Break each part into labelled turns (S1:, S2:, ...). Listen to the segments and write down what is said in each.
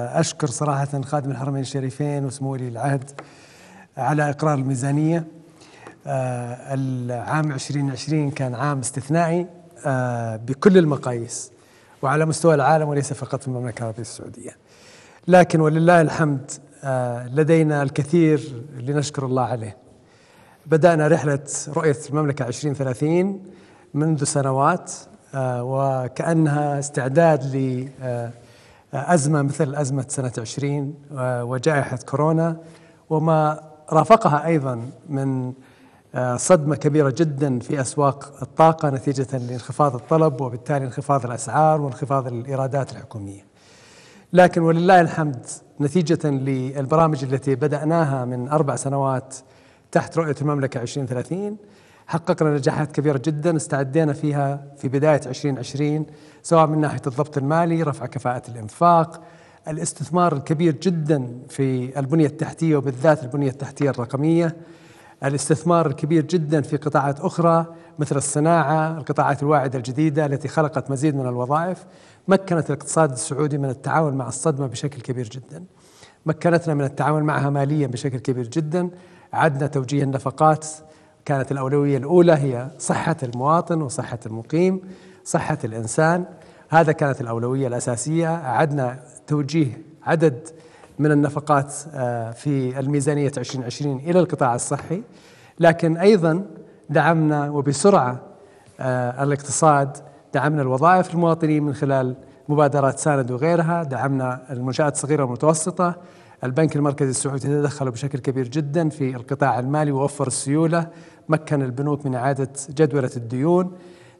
S1: أشكر صراحة خادم الحرمين الشريفين وسمو ولي العهد على إقرار الميزانية آه، العام 2020 كان عام استثنائي آه، بكل المقاييس وعلى مستوى العالم وليس فقط في المملكة العربية السعودية لكن ولله الحمد آه، لدينا الكثير لنشكر الله عليه بدأنا رحلة رؤية المملكة 2030 منذ سنوات وكأنها استعداد ل أزمة مثل أزمة سنة 20 آه، وجائحة كورونا وما رافقها أيضا من آه، صدمة كبيرة جدا في أسواق الطاقة نتيجة لانخفاض الطلب وبالتالي انخفاض الأسعار وانخفاض الإيرادات الحكومية لكن ولله الحمد نتيجة للبرامج التي بدأناها من أربع سنوات تحت رؤية المملكة 2030 حققنا نجاحات كبيرة جدا استعدينا فيها في بداية 2020 سواء من ناحية الضبط المالي رفع كفاءة الإنفاق الاستثمار الكبير جدا في البنية التحتية وبالذات البنية التحتية الرقمية الاستثمار الكبير جدا في قطاعات أخرى مثل الصناعة القطاعات الواعدة الجديدة التي خلقت مزيد من الوظائف مكنت الاقتصاد السعودي من التعامل مع الصدمة بشكل كبير جدا مكنتنا من التعامل معها ماليا بشكل كبير جدا عدنا توجيه النفقات كانت الأولوية الأولى هي صحة المواطن وصحة المقيم صحة الإنسان هذا كانت الأولوية الأساسية أعدنا توجيه عدد من النفقات آه، في الميزانية 2020 إلى القطاع الصحي لكن أيضا دعمنا وبسرعة آه، الاقتصاد دعمنا الوظائف المواطنين من خلال مبادرات ساند وغيرها دعمنا المنشآت الصغيرة والمتوسطة البنك المركزي السعودي تدخل بشكل كبير جدا في القطاع المالي ووفر السيوله، مكن البنوك من اعاده جدوله الديون،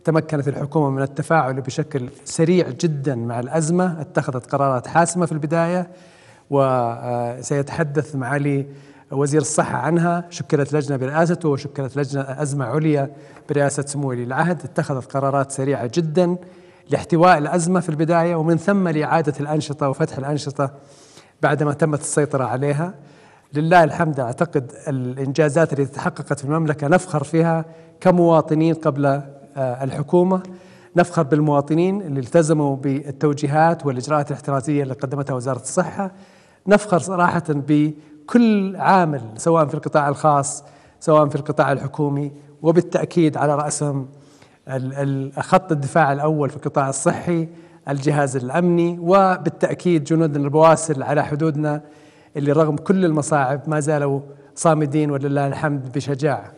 S1: تمكنت الحكومه من التفاعل بشكل سريع جدا مع الازمه، اتخذت قرارات حاسمه في البدايه وسيتحدث معالي وزير الصحة عنها شكلت لجنة برئاسته وشكلت لجنة أزمة عليا برئاسة سمو ولي العهد اتخذت قرارات سريعة جدا لاحتواء الأزمة في البداية ومن ثم لإعادة الأنشطة وفتح الأنشطة بعدما تمت السيطرة عليها لله الحمد أعتقد الإنجازات التي تحققت في المملكة نفخر فيها كمواطنين قبل آه، الحكومة نفخر بالمواطنين اللي التزموا بالتوجيهات والإجراءات الاحترازية اللي قدمتها وزارة الصحة نفخر صراحة بكل عامل سواء في القطاع الخاص سواء في القطاع الحكومي وبالتأكيد على رأسهم خط الدفاع الأول في القطاع الصحي الجهاز الامني وبالتاكيد جنود البواسل على حدودنا اللي رغم كل المصاعب ما زالوا صامدين ولله الحمد بشجاعه.